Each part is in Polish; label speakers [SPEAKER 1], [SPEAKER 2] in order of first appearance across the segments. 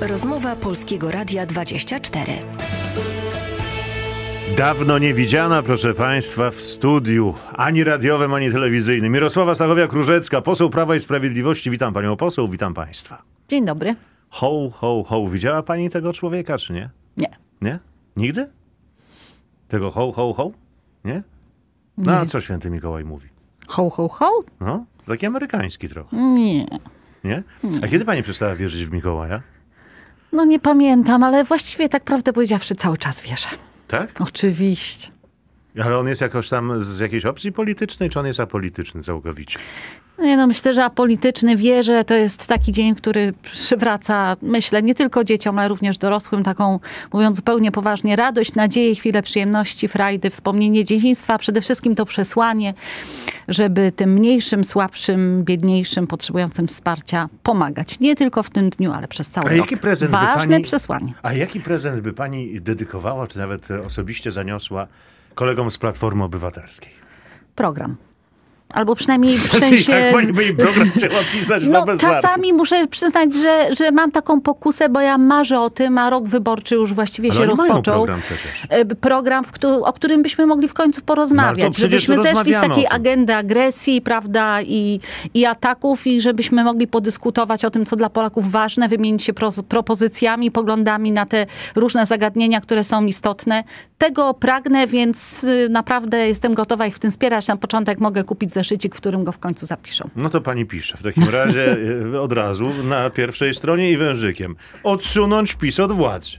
[SPEAKER 1] Rozmowa Polskiego Radia 24.
[SPEAKER 2] Dawno nie widziana, proszę Państwa, w studiu, ani radiowym, ani telewizyjnym. Mirosława Stachowia-Króżecka, poseł Prawa i Sprawiedliwości. Witam Panią poseł, witam Państwa. Dzień dobry. Ho, ho, ho. Widziała Pani tego człowieka, czy nie? Nie. Nie? Nigdy? Tego ho, ho, ho? Nie? No, nie. a co święty Mikołaj mówi?
[SPEAKER 1] Ho, ho, ho?
[SPEAKER 2] No, taki amerykański trochę. Nie. Nie? nie. A kiedy Pani przestała wierzyć w Mikołaja?
[SPEAKER 1] No nie pamiętam, ale właściwie tak prawdę powiedziawszy cały czas wierzę.
[SPEAKER 2] Tak? Oczywiście. Ale on jest jakoś tam z jakiejś opcji politycznej, czy on jest apolityczny całkowicie?
[SPEAKER 1] Nie no, myślę, że apolityczny wierzę. To jest taki dzień, który przywraca, myślę, nie tylko dzieciom, ale również dorosłym, taką, mówiąc zupełnie poważnie, radość, nadzieję, chwilę przyjemności, frajdy, wspomnienie dzieciństwa, przede wszystkim to przesłanie żeby tym mniejszym, słabszym, biedniejszym, potrzebującym wsparcia pomagać. Nie tylko w tym dniu, ale przez cały a rok. Ważne pani, przesłanie.
[SPEAKER 2] A jaki prezent by pani dedykowała, czy nawet osobiście zaniosła kolegom z Platformy Obywatelskiej?
[SPEAKER 1] Program. Albo przynajmniej w sensie... Tak, program
[SPEAKER 2] pisać no, na Czasami
[SPEAKER 1] muszę przyznać, że, że mam taką pokusę, bo ja marzę o tym, a rok wyborczy już właściwie się rozpoczął. program przecież. E, program, o którym byśmy mogli w końcu porozmawiać. No, żebyśmy zeszli z takiej agendy agresji, prawda, i, i ataków i żebyśmy mogli podyskutować o tym, co dla Polaków ważne, wymienić się pro, propozycjami, poglądami na te różne zagadnienia, które są istotne. Tego pragnę, więc y, naprawdę jestem gotowa ich w tym wspierać. Na początek mogę kupić zeszycik, w którym go w końcu zapiszą.
[SPEAKER 2] No to pani pisze. W takim razie e, od razu na pierwszej stronie i wężykiem.
[SPEAKER 1] Odsunąć
[SPEAKER 2] PiS od władzy.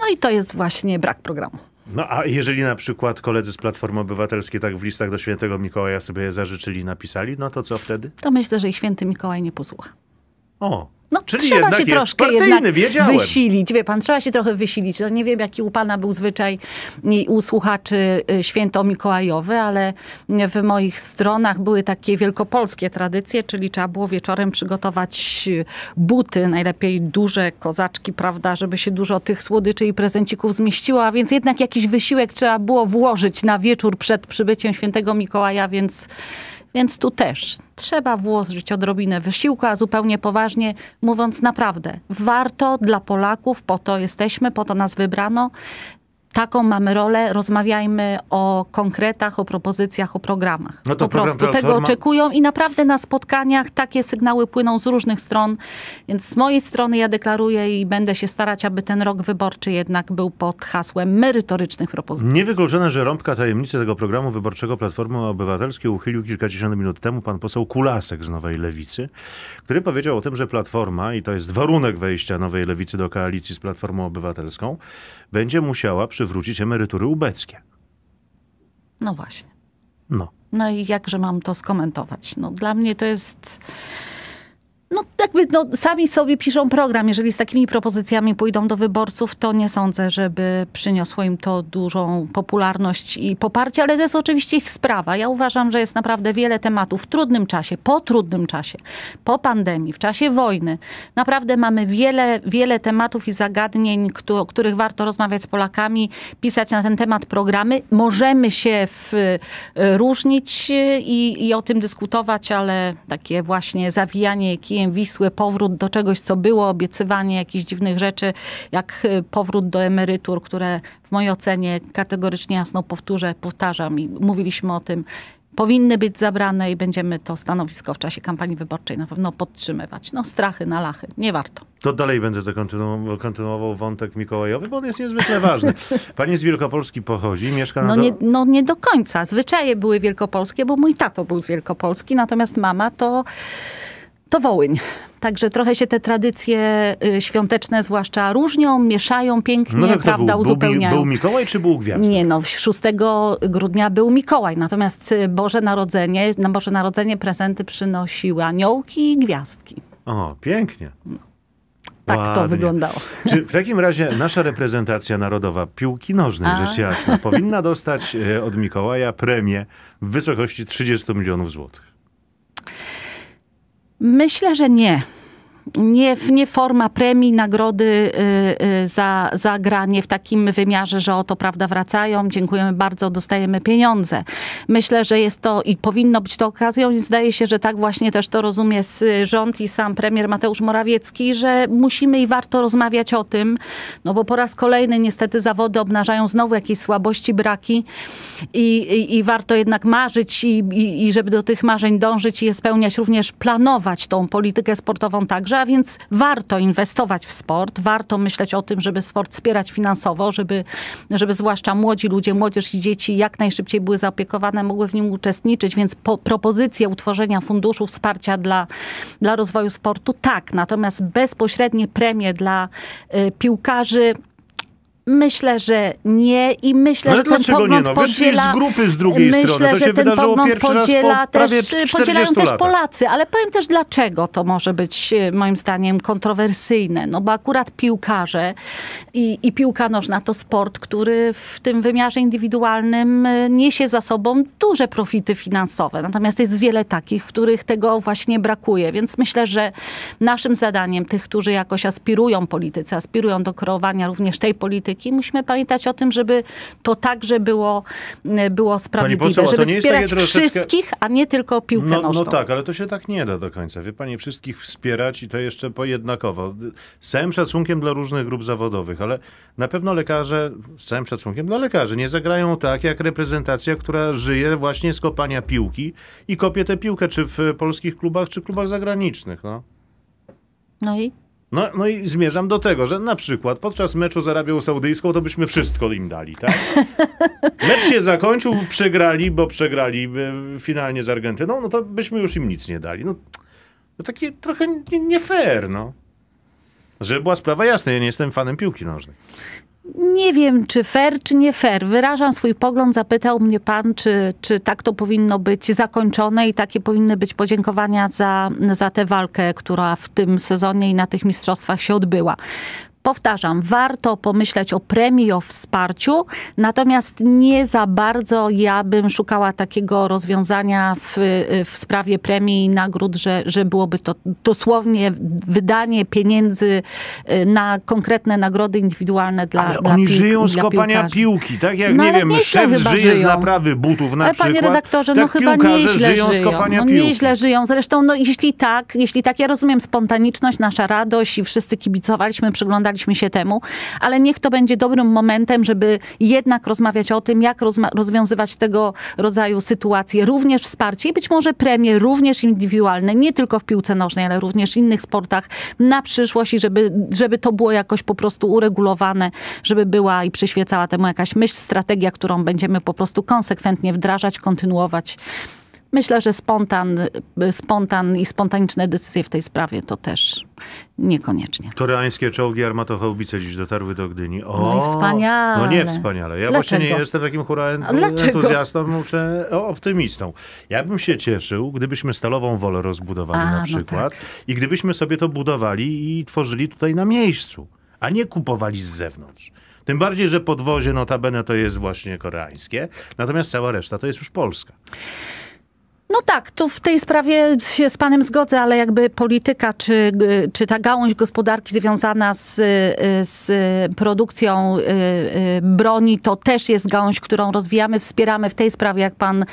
[SPEAKER 1] No i to jest właśnie brak programu.
[SPEAKER 2] No a jeżeli na przykład koledzy z Platformy Obywatelskiej tak w listach do świętego Mikołaja sobie zażyczyli, napisali, no to co wtedy?
[SPEAKER 1] To myślę, że i święty Mikołaj nie posłucha.
[SPEAKER 2] O, no, Czyli trzeba się troszkę partyjny, jednak wiedziałem. wysilić.
[SPEAKER 1] Wie pan, trzeba się trochę wysilić. No, nie wiem, jaki u pana był zwyczaj u słuchaczy y, święto mikołajowy, ale w moich stronach były takie wielkopolskie tradycje, czyli trzeba było wieczorem przygotować y, buty, najlepiej duże kozaczki, prawda, żeby się dużo tych słodyczy i prezencików zmieściło, a więc jednak jakiś wysiłek trzeba było włożyć na wieczór przed przybyciem świętego Mikołaja, więc więc tu też trzeba włożyć odrobinę wysiłku, a zupełnie poważnie mówiąc naprawdę, warto dla Polaków, po to jesteśmy, po to nas wybrano, taką mamy rolę, rozmawiajmy o konkretach, o propozycjach, o programach. No to po program prostu Platforma... tego oczekują i naprawdę na spotkaniach takie sygnały płyną z różnych stron, więc z mojej strony ja deklaruję i będę się starać, aby ten rok wyborczy jednak był pod hasłem merytorycznych propozycji.
[SPEAKER 2] Niewykluczone, że rąbka tajemnicy tego programu wyborczego Platformy Obywatelskiej uchylił kilkadziesiąt minut temu pan poseł Kulasek z Nowej Lewicy, który powiedział o tym, że Platforma, i to jest warunek wejścia Nowej Lewicy do koalicji z Platformą Obywatelską, będzie musiała przy przywrócić emerytury ubeckie.
[SPEAKER 1] No właśnie. No. No i jakże mam to skomentować? No dla mnie to jest no, jakby, no, sami sobie piszą program. Jeżeli z takimi propozycjami pójdą do wyborców, to nie sądzę, żeby przyniosło im to dużą popularność i poparcie, ale to jest oczywiście ich sprawa. Ja uważam, że jest naprawdę wiele tematów w trudnym czasie, po trudnym czasie, po pandemii, w czasie wojny. Naprawdę mamy wiele, wiele tematów i zagadnień, o których warto rozmawiać z Polakami, pisać na ten temat programy. Możemy się w, e, różnić e, i, i o tym dyskutować, ale takie właśnie zawijanie kijem Wisły, powrót do czegoś, co było, obiecywanie jakichś dziwnych rzeczy, jak y, powrót do emerytur, które w mojej ocenie kategorycznie jasno powtórzę, powtarzam i mówiliśmy o tym, powinny być zabrane i będziemy to stanowisko w czasie kampanii wyborczej na pewno podtrzymywać. No strachy na lachy, nie warto.
[SPEAKER 2] To dalej będę to kontynu kontynuował wątek Mikołajowy, bo on jest niezwykle ważny. Pani z Wielkopolski pochodzi, mieszka na... No, do... nie,
[SPEAKER 1] no nie do końca. Zwyczaje były wielkopolskie, bo mój tato był z Wielkopolski, natomiast mama to to Wołyń. Także trochę się te tradycje y, świąteczne zwłaszcza różnią, mieszają pięknie, no tak, prawda, był, uzupełniają. Był, był
[SPEAKER 2] Mikołaj czy był Gwiazd?
[SPEAKER 1] Nie, no 6 grudnia był Mikołaj, natomiast y, Boże Narodzenie, na Boże Narodzenie prezenty przynosiły aniołki i gwiazdki.
[SPEAKER 2] O, pięknie. Tak Ładnie. to wyglądało. Czy w takim razie nasza reprezentacja narodowa piłki nożnej, A. rzecz jasna, powinna dostać y, od Mikołaja premię w wysokości 30 milionów złotych?
[SPEAKER 1] Myślę, że nie nie, nie forma premii, nagrody y, y, za, za granie w takim wymiarze, że oto, prawda, wracają, dziękujemy bardzo, dostajemy pieniądze. Myślę, że jest to i powinno być to okazją i zdaje się, że tak właśnie też to rozumie rząd i sam premier Mateusz Morawiecki, że musimy i warto rozmawiać o tym, no bo po raz kolejny niestety zawody obnażają znowu jakieś słabości, braki i, i, i warto jednak marzyć i, i, i żeby do tych marzeń dążyć i je spełniać, również planować tą politykę sportową tak, Dobrze, a więc warto inwestować w sport, warto myśleć o tym, żeby sport wspierać finansowo, żeby, żeby zwłaszcza młodzi ludzie, młodzież i dzieci jak najszybciej były zaopiekowane, mogły w nim uczestniczyć, więc po, propozycje utworzenia funduszu wsparcia dla, dla rozwoju sportu tak, natomiast bezpośrednie premie dla y, piłkarzy Myślę, że nie i myślę, no, że ten pogląd nie? No, podziela... z grupy z drugiej myślę, strony. To że się ten pogląd podziela po też, podzielają też Polacy, ale powiem też dlaczego to może być e, moim zdaniem kontrowersyjne. No bo akurat piłkarze i, i piłka nożna to sport, który w tym wymiarze indywidualnym e, niesie za sobą duże profity finansowe. Natomiast jest wiele takich, których tego właśnie brakuje. Więc myślę, że naszym zadaniem tych, którzy jakoś aspirują polityce, aspirują do kreowania również tej polityki, polityki. Musimy pamiętać o tym, żeby to także było, e, było sprawiedliwe, poseł, żeby wspierać wszystkich, a nie tylko piłkę no, no nożną. No tak,
[SPEAKER 2] ale to się tak nie da do końca. Wie pani, wszystkich wspierać i to jeszcze pojednakowo. Z całym szacunkiem dla różnych grup zawodowych, ale na pewno lekarze, z całym szacunkiem dla lekarzy, nie zagrają tak jak reprezentacja, która żyje właśnie z kopania piłki i kopie tę piłkę, czy w polskich klubach, czy klubach zagranicznych. No, no i? No, no i zmierzam do tego, że na przykład podczas meczu z Arabią Saudyjską to byśmy wszystko im dali, tak? Mecz się zakończył, przegrali, bo przegrali e, finalnie z Argentyną, no to byśmy już im nic nie dali. No, no takie trochę nie, nie fair, no. Żeby była sprawa jasna, ja nie jestem fanem piłki nożnej
[SPEAKER 1] nie wiem, czy fair, czy nie fair. Wyrażam swój pogląd. Zapytał mnie pan, czy, czy tak to powinno być zakończone i takie powinny być podziękowania za, za tę walkę, która w tym sezonie i na tych mistrzostwach się odbyła powtarzam, warto pomyśleć o premii, o wsparciu, natomiast nie za bardzo ja bym szukała takiego rozwiązania w, w sprawie premii i nagród, że, że byłoby to dosłownie wydanie pieniędzy y, na konkretne nagrody indywidualne dla Ale dla oni żyją z kopania
[SPEAKER 2] piłki, tak jak, no, nie wiem, szef żyje żyją. z naprawy butów na Ale przykład. Panie redaktorze, no tak no chyba nieźle żyją. Z kopania no, piłki. Nieźle
[SPEAKER 1] żyją. Zresztą, no jeśli tak, jeśli tak, ja rozumiem spontaniczność, nasza radość i wszyscy kibicowaliśmy, przyglądaliśmy przyglądaliśmy się temu, ale niech to będzie dobrym momentem, żeby jednak rozmawiać o tym, jak rozwiązywać tego rodzaju sytuacje, również wsparcie i być może premie, również indywidualne, nie tylko w piłce nożnej, ale również w innych sportach na przyszłość i żeby, żeby to było jakoś po prostu uregulowane, żeby była i przyświecała temu jakaś myśl, strategia, którą będziemy po prostu konsekwentnie wdrażać, kontynuować. Myślę, że spontan, spontan i spontaniczne decyzje w tej sprawie to też niekoniecznie.
[SPEAKER 2] Koreańskie czołgi armatochałbice dziś dotarły do Gdyni. O, no i wspaniale. No nie wspaniale. Ja Dlaczego? właśnie nie jestem takim hura entuzjastą, muszę optymistą. Ja bym się cieszył, gdybyśmy stalową wolę rozbudowali A, na no przykład no tak. i gdybyśmy sobie to budowali i tworzyli tutaj na miejscu, a nie kupowali z zewnątrz. Tym bardziej, że podwozie notabene to jest właśnie koreańskie, natomiast cała reszta to jest już Polska. No tak, tu w
[SPEAKER 1] tej sprawie się z panem zgodzę, ale jakby polityka, czy, y, czy ta gałąź gospodarki związana z, y, z produkcją y, broni, to też jest gałąź, którą rozwijamy, wspieramy w tej sprawie, jak pan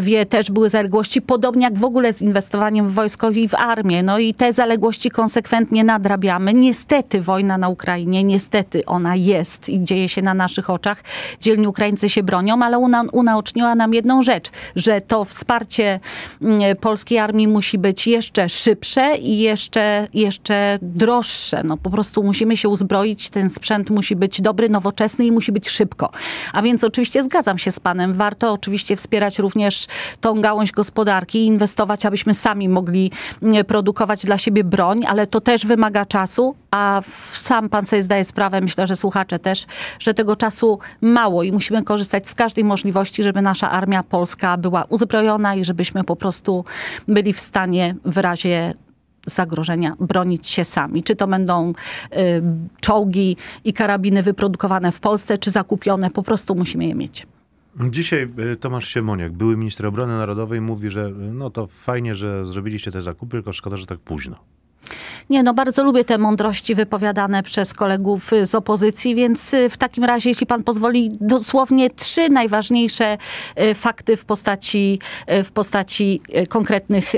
[SPEAKER 1] wie, też były zaległości, podobnie jak w ogóle z inwestowaniem w wojsko i w armię. No i te zaległości konsekwentnie nadrabiamy. Niestety wojna na Ukrainie, niestety ona jest i dzieje się na naszych oczach. Dzielni Ukraińcy się bronią, ale una, unaoczniła nam jedną rzecz, że to wsparcie wsparcie mm, polskiej armii musi być jeszcze szybsze i jeszcze, jeszcze droższe. No po prostu musimy się uzbroić, ten sprzęt musi być dobry, nowoczesny i musi być szybko. A więc oczywiście zgadzam się z panem, warto oczywiście wspierać również tą gałąź gospodarki i inwestować, abyśmy sami mogli mm, produkować dla siebie broń, ale to też wymaga czasu, a sam pan sobie zdaje sprawę, myślę, że słuchacze też, że tego czasu mało i musimy korzystać z każdej możliwości, żeby nasza armia polska była uzbrojona i żeby żebyśmy po prostu byli w stanie w razie zagrożenia bronić się sami. Czy to będą y, czołgi i karabiny wyprodukowane w Polsce, czy zakupione, po prostu musimy je mieć.
[SPEAKER 2] Dzisiaj y, Tomasz Siemoniak, były minister obrony narodowej, mówi, że y, no to fajnie, że zrobiliście te zakupy, tylko szkoda, że tak późno.
[SPEAKER 1] Nie, no bardzo lubię te mądrości wypowiadane przez kolegów z opozycji, więc y, w takim razie, jeśli pan pozwoli, dosłownie trzy najważniejsze y, fakty w postaci, y, w postaci konkretnych,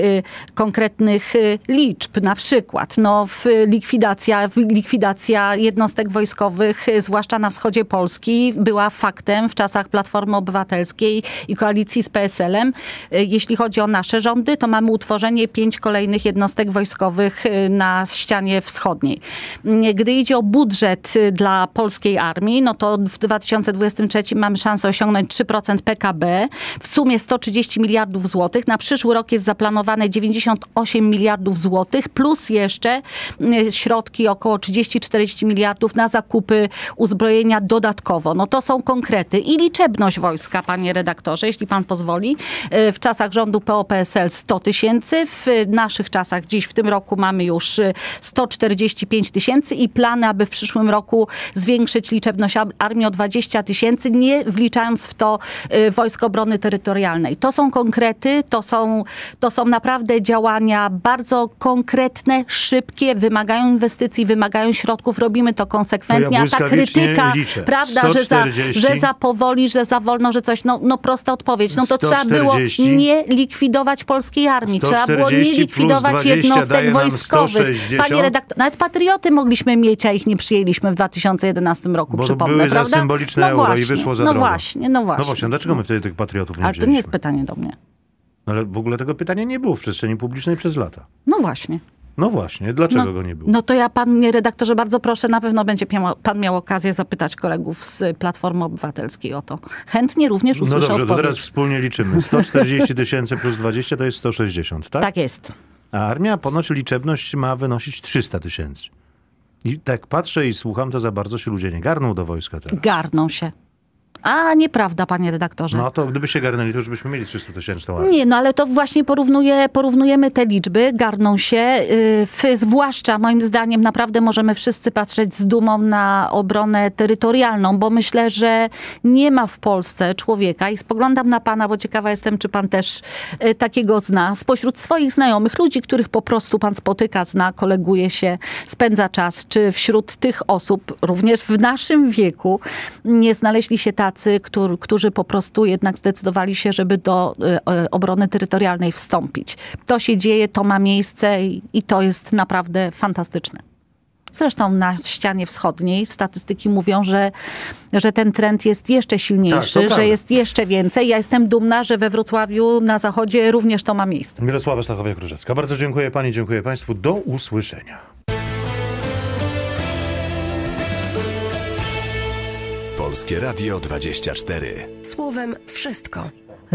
[SPEAKER 1] konkretnych liczb. Na przykład no, likwidacja, likwidacja jednostek wojskowych, zwłaszcza na wschodzie Polski, była faktem w czasach Platformy Obywatelskiej i koalicji z PSL-em. Jeśli chodzi o nasze rządy, to mamy utworzenie pięć kolejnych jednostek wojskowych na ścianie wschodniej. Gdy idzie o budżet y, dla polskiej armii, no to w 2023 mamy szansę osiągnąć 3% PKB, w sumie 130 miliardów złotych. Na przyszły rok jest zaplanowane 98 miliardów złotych, plus jeszcze y, środki około 30-40 miliardów na zakupy uzbrojenia dodatkowo. No to są konkrety i liczebność wojska, panie redaktorze, jeśli pan pozwoli. Y, w czasach rządu POPSL 100 tysięcy, w naszych czasach dziś, w tym roku mamy już 145 tysięcy i plany, aby w przyszłym roku zwiększyć liczebność armii o 20 tysięcy, nie wliczając w to y, Wojsk Obrony Terytorialnej. To są konkrety, to są, to są naprawdę działania bardzo konkretne, szybkie, wymagają inwestycji, wymagają środków, robimy to konsekwentnie, to ja a ta krytyka, liczę. prawda, że za, że za powoli, że za wolno, że coś, no, no prosta odpowiedź. No to 140, trzeba było nie likwidować polskiej armii, trzeba było nie likwidować jednostek wojskowych, 60. Panie redaktor, nawet patrioty mogliśmy mieć, a ich nie przyjęliśmy w 2011 roku, Bo przypomnę, były prawda? za symboliczne no euro właśnie, i wyszło za no Właśnie, no właśnie, no właśnie. dlaczego my wtedy
[SPEAKER 2] tych patriotów nie Ale wzięliśmy? to nie jest
[SPEAKER 1] pytanie do mnie.
[SPEAKER 2] No ale w ogóle tego pytania nie było w przestrzeni publicznej przez lata. No właśnie. No właśnie, dlaczego no, go nie było? No
[SPEAKER 1] to ja, panie redaktorze, bardzo proszę, na pewno będzie pan miał okazję zapytać kolegów z Platformy Obywatelskiej o to. Chętnie również no usłyszę No dobrze, odpowiedź. to teraz
[SPEAKER 2] wspólnie liczymy. 140 tysięcy plus 20 to jest 160, tak? Tak jest. A armia ponoć liczebność ma wynosić 300 tysięcy. I tak patrzę i słucham, to za bardzo się ludzie nie garną do wojska teraz.
[SPEAKER 1] Garną się. A nieprawda, panie redaktorze.
[SPEAKER 2] No to gdyby się garnęli, to już byśmy mieli 300 tysięcy.
[SPEAKER 1] Nie, no ale to właśnie porównuje, porównujemy te liczby, garną się. Y, zwłaszcza moim zdaniem naprawdę możemy wszyscy patrzeć z dumą na obronę terytorialną, bo myślę, że nie ma w Polsce człowieka i spoglądam na pana, bo ciekawa jestem, czy pan też y, takiego zna, spośród swoich znajomych, ludzi, których po prostu pan spotyka, zna, koleguje się, spędza czas, czy wśród tych osób, również w naszym wieku, nie znaleźli się tak tacy, którzy, którzy po prostu jednak zdecydowali się, żeby do e, e, obrony terytorialnej wstąpić. To się dzieje, to ma miejsce i to jest naprawdę fantastyczne. Zresztą na ścianie wschodniej statystyki mówią, że, że ten trend jest jeszcze tak, silniejszy, tak, że jest jeszcze więcej. Ja jestem dumna, że we Wrocławiu na zachodzie również to ma miejsce.
[SPEAKER 2] Mirosława Stachowiak-Różecka. Bardzo dziękuję pani, dziękuję państwu. Do usłyszenia. Polskie Radio 24. Słowem wszystko.